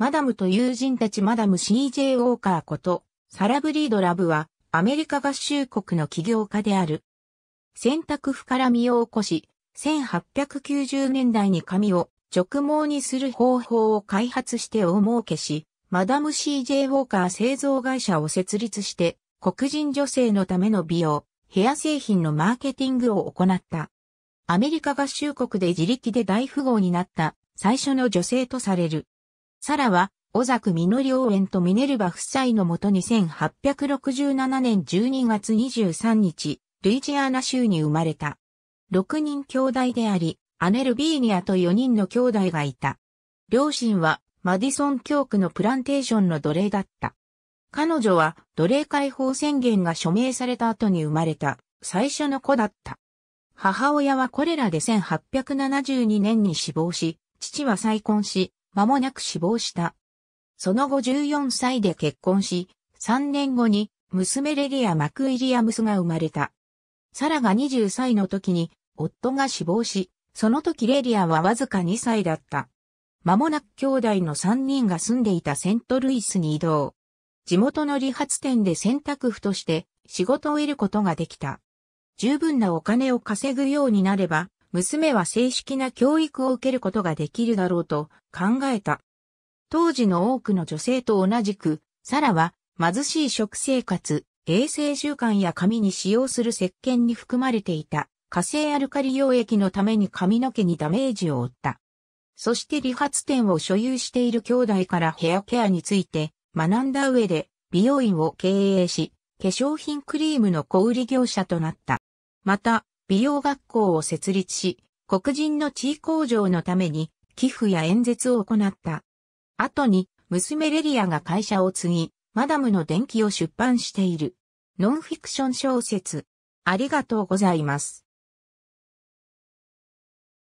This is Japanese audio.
マダムと友人たちマダム CJ ウォーカーこと、サラブリードラブは、アメリカ合衆国の起業家である。洗濯婦から身を起こし、1890年代に髪を直毛にする方法を開発して大儲けし、マダム CJ ウォーカー製造会社を設立して、黒人女性のための美容、ヘア製品のマーケティングを行った。アメリカ合衆国で自力で大富豪になった最初の女性とされる。サラは、小作実応援とミネルバ夫妻のもと2867年12月23日、ルイジアナ州に生まれた。6人兄弟であり、アネルビーニアと4人の兄弟がいた。両親は、マディソン教区のプランテーションの奴隷だった。彼女は、奴隷解放宣言が署名された後に生まれた、最初の子だった。母親はこれらで1872年に死亡し、父は再婚し、間もなく死亡した。その後14歳で結婚し、3年後に娘レリア・マク・イリアムスが生まれた。サラが20歳の時に夫が死亡し、その時レリアはわずか2歳だった。間もなく兄弟の3人が住んでいたセントルイスに移動。地元の理髪店で洗濯婦として仕事を得ることができた。十分なお金を稼ぐようになれば、娘は正式な教育を受けることができるだろうと考えた。当時の多くの女性と同じく、サラは貧しい食生活、衛生習慣や髪に使用する石鹸に含まれていた火星アルカリ溶液のために髪の毛にダメージを負った。そして理髪店を所有している兄弟からヘアケアについて学んだ上で美容院を経営し、化粧品クリームの小売業者となった。また、美容学校を設立し、黒人の地位向上のために寄付や演説を行った。後に、娘レリアが会社を継ぎ、マダムの電気を出版している。ノンフィクション小説。ありがとうございます。